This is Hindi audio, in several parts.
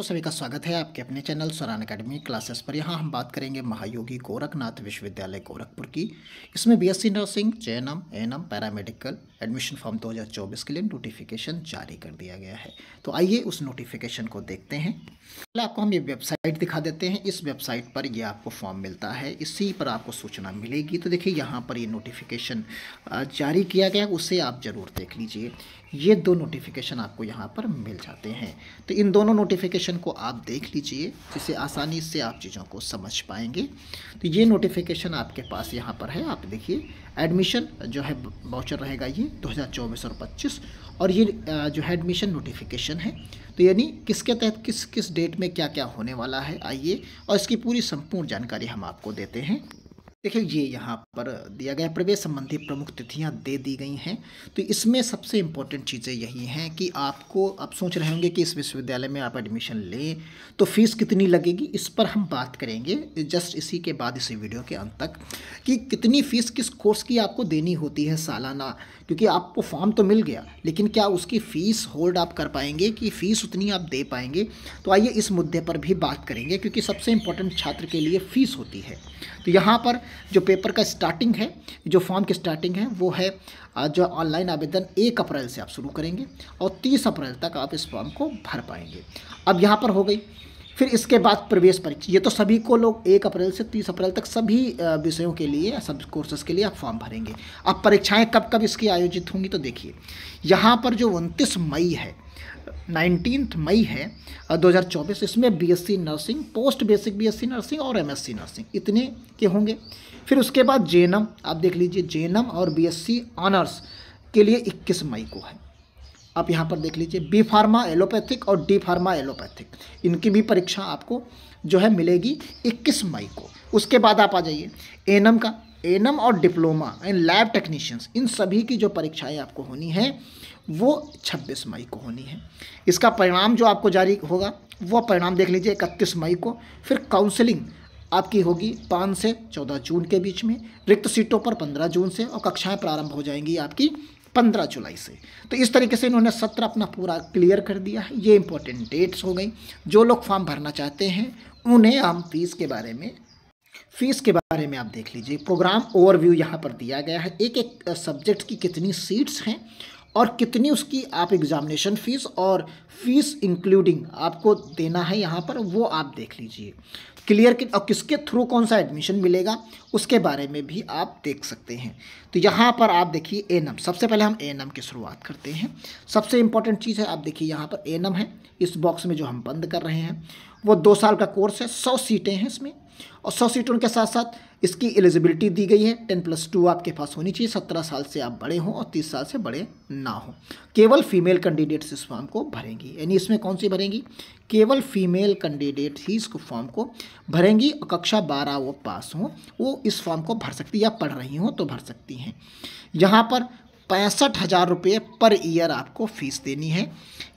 छात्रों सभी का स्वागत है आपके अपने चैनल स्वरान अकेडमी क्लासेस पर यहाँ हम बात करेंगे महायोगी गोरखनाथ विश्वविद्यालय गोरखपुर की इसमें बीएससी नर्सिंग चेनम एनम पैरामेडिकल एडमिशन फॉर्म 2024 के लिए नोटिफिकेशन जारी कर दिया गया है तो आइए उस नोटिफिकेशन को देखते हैं पहले आपको हम ये वेबसाइट दिखा देते हैं इस वेबसाइट पर यह आपको फॉर्म मिलता है इसी पर आपको सूचना मिलेगी तो देखिए यहाँ पर ये नोटिफिकेशन जारी किया गया उसे आप ज़रूर देख लीजिए ये दो नोटिफिकेशन आपको यहाँ पर मिल जाते हैं तो इन दोनों नोटिफिकेशन को आप देख लीजिए जिसे आसानी से आप चीज़ों को समझ पाएंगे तो ये नोटिफिकेशन आपके पास यहाँ पर है आप देखिए एडमिशन जो है बाउचर रहेगा ये दो और पच्चीस और ये जो है एडमिशन नोटिफिकेशन है तो यानी किसके तहत किस किस डेट में क्या क्या होने वाला है आइए और इसकी पूरी संपूर्ण जानकारी हम आपको देते हैं देखिए ये यहाँ पर दिया गया प्रवेश संबंधी प्रमुख तिथियाँ दे दी गई हैं तो इसमें सबसे इम्पोर्टेंट चीज़ें यही हैं कि आपको आप सोच रहे होंगे कि इस विश्वविद्यालय में आप एडमिशन लें तो फीस कितनी लगेगी इस पर हम बात करेंगे जस्ट इसी के बाद इसी वीडियो के अंत तक कि कितनी फ़ीस किस कोर्स की आपको देनी होती है सालाना क्योंकि आपको फॉर्म तो मिल गया लेकिन क्या उसकी फ़ीस होल्ड आप कर पाएंगे कि फ़ीस उतनी आप दे पाएंगे तो आइए इस मुद्दे पर भी बात करेंगे क्योंकि सबसे इम्पोर्टेंट छात्र के लिए फ़ीस होती है तो यहाँ पर जो पेपर का स्टार्टिंग है जो फॉर्म की स्टार्टिंग है वो है जो ऑनलाइन आवेदन एक अप्रैल से आप शुरू करेंगे और तीस अप्रैल तक आप इस फॉर्म को भर पाएंगे अब यहाँ पर हो गई फिर इसके बाद प्रवेश परीक्षा ये तो सभी को लोग एक अप्रैल से तीस अप्रैल तक सभी विषयों के लिए सब कोर्सेज के लिए आप फॉर्म भरेंगे अब परीक्षाएँ कब कब इसकी आयोजित होंगी तो देखिए यहाँ पर जो उनतीस मई है नाइनटीन मई है 2024 इसमें BSc nursing post basic BSc nursing और एमएससी नर्सिंग इतने के होंगे फिर उसके बाद जे आप देख लीजिए जे और बीएससी ऑनर्स के लिए 21 मई को है आप यहाँ पर देख लीजिए बी फार्मा एलोपैथिक और डी फार्मा एलोपैथिक इनकी भी परीक्षा आपको जो है मिलेगी इक्कीस मई को उसके बाद आप आ जाइए एनएम का एनम और डिप्लोमा एंड लैब टेक्नीशियंस इन सभी की जो परीक्षाएं आपको होनी है वो 26 मई को होनी है इसका परिणाम जो आपको जारी होगा वो परिणाम देख लीजिए 31 मई को फिर काउंसलिंग आपकी होगी पाँच से चौदह जून के बीच में रिक्त सीटों पर पंद्रह जून से और कक्षाएं प्रारंभ हो जाएंगी आपकी पंद्रह जुलाई से तो इस तरीके से इन्होंने सत्र अपना पूरा क्लियर कर दिया है ये इंपॉर्टेंट डेट्स हो गई जो लोग फॉर्म भरना चाहते हैं उन्हें हम फीस के बारे में फीस के बारे में आप देख लीजिए प्रोग्राम ओवरव्यू यहाँ पर दिया गया है एक एक सब्जेक्ट की कितनी सीट्स हैं और कितनी उसकी आप एग्ज़ामिनेशन फ़ीस और फीस इंक्लूडिंग आपको देना है यहाँ पर वो आप देख लीजिए क्लियर कि और किसके थ्रू कौन सा एडमिशन मिलेगा उसके बारे में भी आप देख सकते हैं तो यहाँ पर आप देखिए ए सबसे पहले हम ए की शुरुआत करते हैं सबसे इम्पॉर्टेंट चीज़ है आप देखिए यहाँ पर ए है इस बॉक्स में जो हम बंद कर रहे हैं वो दो साल का कोर्स है सौ सीटें हैं इसमें और सौ सीटों के साथ साथ इसकी एलिजिबिलिटी दी गई है टेन प्लस टू आपके पास होनी चाहिए सत्रह साल से आप बड़े हों और तीस साल से बड़े ना हों केवल फीमेल कैंडिडेट्स इस फॉर्म को भरेंगी यानी इसमें कौन सी भरेंगी केवल फीमेल कैंडिडेट ही इस फॉर्म को भरेंगी और कक्षा बारह वो पास हों वो इस फॉर्म को भर सकती या पढ़ रही हों तो भर सकती हैं यहाँ पर पैंसठ हज़ार रुपये पर ईयर आपको फ़ीस देनी है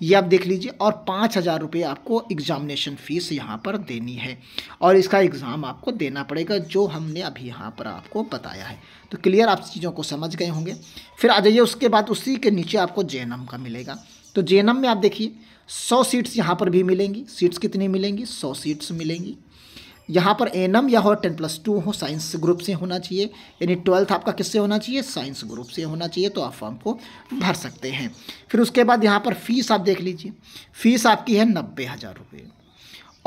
ये आप देख लीजिए और पाँच हज़ार रुपये आपको एग्ज़ामिनेशन फ़ीस यहाँ पर देनी है और इसका एग्ज़ाम आपको देना पड़ेगा जो हमने अभी यहाँ पर आपको बताया है तो क्लियर आप चीज़ों को समझ गए होंगे फिर आ जाइए उसके बाद उसी के नीचे आपको जे का मिलेगा तो जे में आप देखिए सौ सीट्स यहाँ पर भी मिलेंगी सीट्स कितनी मिलेंगी सौ सीट्स मिलेंगी यहाँ पर एनम या हो टेन प्लस टू हो साइंस ग्रुप से होना चाहिए यानी ट्वेल्थ आपका किससे होना चाहिए साइंस ग्रुप से होना चाहिए तो आप फॉर्म को भर सकते हैं फिर उसके बाद यहाँ पर फीस आप देख लीजिए फीस आपकी है नब्बे हज़ार रुपये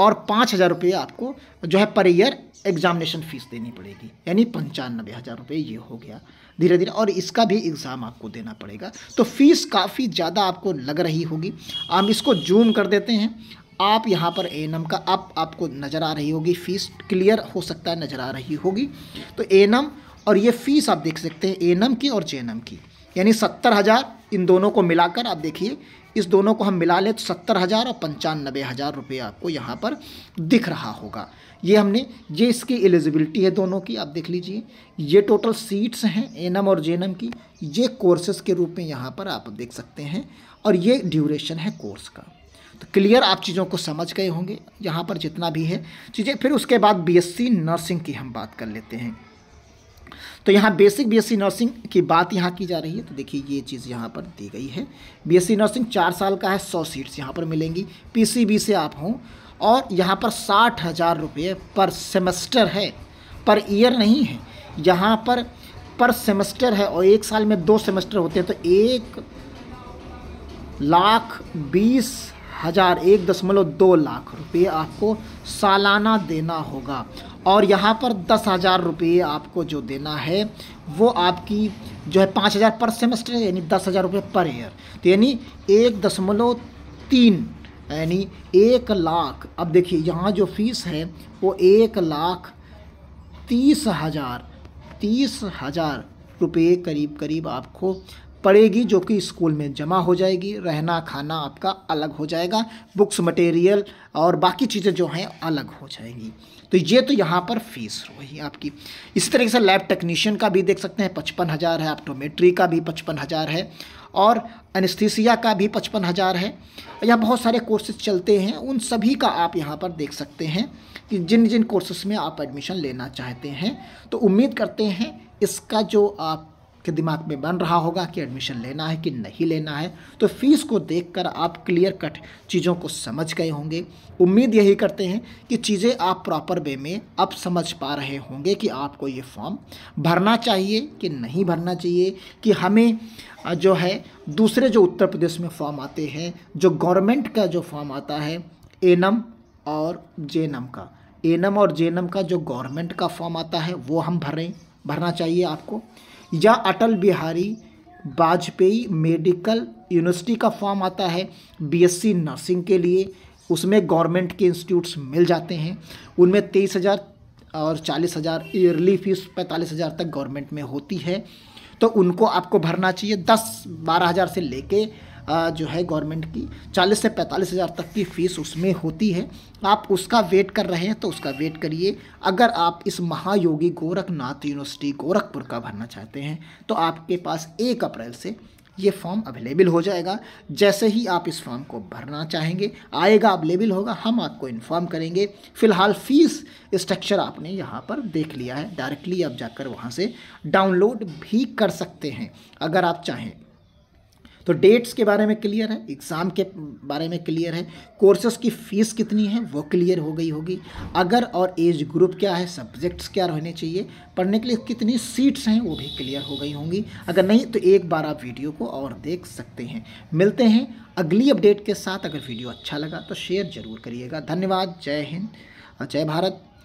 और पाँच हज़ार रुपये आपको जो है पर ईयर एग्जामिनेशन फ़ीस देनी पड़ेगी यानी पंचानबे हज़ार रुपये ये हो गया धीरे धीरे और इसका भी एग्ज़ाम आपको देना पड़ेगा तो फीस काफ़ी ज़्यादा आपको लग रही होगी हम इसको जूम कर देते हैं आप यहाँ पर ए एन का अप आपको नज़र आ रही होगी फीस क्लियर हो सकता है नज़र आ रही होगी तो ए और ये फ़ीस आप देख सकते हैं ए की और जे की यानी सत्तर हज़ार इन दोनों को मिलाकर आप देखिए इस दोनों को हम मिला लें तो सत्तर हज़ार और पंचानबे हज़ार रुपये आपको यहाँ पर दिख रहा होगा ये हमने ये इसकी एलिजिबिलिटी है दोनों की आप देख लीजिए ये टोटल सीट्स हैं एनम और जेनम की ये कोर्सेज़ के रूप में यहाँ पर आप देख सकते हैं और ये ड्यूरेशन है कोर्स का तो क्लियर आप चीज़ों को समझ गए होंगे यहाँ पर जितना भी है चीज़ें फिर उसके बाद बीएससी नर्सिंग की हम बात कर लेते हैं तो यहाँ बेसिक बीएससी नर्सिंग की बात यहाँ की जा रही है तो देखिए ये चीज़ यहाँ पर दी गई है बीएससी नर्सिंग चार साल का है सौ सीट्स यहाँ पर मिलेंगी पीसीबी से आप हों और यहाँ पर साठ हज़ार रुपये पर सेमेस्टर है पर ईयर नहीं है यहाँ पर पर सेमेस्टर है और एक साल में दो सेमेस्टर होते हैं तो एक लाख बीस हज़ार एक दशमलव दो लाख रुपये आपको सालाना देना होगा और यहाँ पर दस हज़ार रुपये आपको जो देना है वो आपकी जो है पाँच हज़ार पर सेमेस्टर यानी दस हज़ार रुपये पर ईयर तो यानी एक दशमलव तीन यानी एक लाख अब देखिए यहाँ जो फीस है वो एक लाख तीस हज़ार तीस हज़ार रुपये करीब करीब आपको पड़ेगी जो कि स्कूल में जमा हो जाएगी रहना खाना आपका अलग हो जाएगा बुक्स मटेरियल और बाकी चीज़ें जो हैं अलग हो जाएंगी तो ये तो यहाँ पर फीस रही आपकी इसी तरीके से लैब टेक्नीशियन का भी देख सकते हैं पचपन हज़ार है ऑप्टोमेट्री का भी पचपन हज़ार है और एनस्थीसिया का भी पचपन हज़ार है या बहुत सारे कोर्सेज चलते हैं उन सभी का आप यहाँ पर देख सकते हैं कि जिन जिन कोर्सेज में आप एडमिशन लेना चाहते हैं तो उम्मीद करते हैं इसका जो आप के दिमाग में बन रहा होगा कि एडमिशन लेना है कि नहीं लेना है तो फीस को देखकर आप क्लियर कट चीज़ों को समझ गए होंगे उम्मीद यही करते हैं कि चीज़ें आप प्रॉपर वे में अब समझ पा रहे होंगे कि आपको ये फॉर्म भरना चाहिए कि नहीं भरना चाहिए कि हमें जो है दूसरे जो उत्तर प्रदेश में फॉर्म आते हैं जो गवर्नमेंट का जो फॉर्म आता है एनम और जे का एनम और जे का जो गवर्नमेंट का फॉर्म आता है वो हम भरें भरना चाहिए आपको या अटल बिहारी वाजपेयी मेडिकल यूनिवर्सिटी का फॉर्म आता है बीएससी नर्सिंग के लिए उसमें गवर्नमेंट के इंस्टीट्यूट्स मिल जाते हैं उनमें तेईस हज़ार और चालीस हज़ार ईयरली फीस पैंतालीस हज़ार तक गवर्नमेंट में होती है तो उनको आपको भरना चाहिए दस बारह हज़ार से लेके जो है गवर्नमेंट की चालीस से पैंतालीस हज़ार तक की फ़ीस उसमें होती है आप उसका वेट कर रहे हैं तो उसका वेट करिए अगर आप इस महायोगी गोरखनाथ यूनिवर्सिटी गोरखपुर का भरना चाहते हैं तो आपके पास एक अप्रैल से ये फॉर्म अवेलेबल हो जाएगा जैसे ही आप इस फॉर्म को भरना चाहेंगे आएगा अवेलेबल होगा हम आपको इन्फॉर्म करेंगे फ़िलहाल फ़ीस स्ट्रक्चर आपने यहाँ पर देख लिया है डायरेक्टली आप जाकर वहाँ से डाउनलोड भी कर सकते हैं अगर आप चाहें तो डेट्स के बारे में क्लियर है एग्ज़ाम के बारे में क्लियर है कोर्सेज़ की फ़ीस कितनी है वो क्लियर हो गई होगी अगर और एज ग्रुप क्या है सब्जेक्ट्स क्या रहने चाहिए पढ़ने के लिए कितनी सीट्स हैं वो भी क्लियर हो गई होंगी अगर नहीं तो एक बार आप वीडियो को और देख सकते हैं मिलते हैं अगली अपडेट के साथ अगर वीडियो अच्छा लगा तो शेयर ज़रूर करिएगा धन्यवाद जय हिंद जय भारत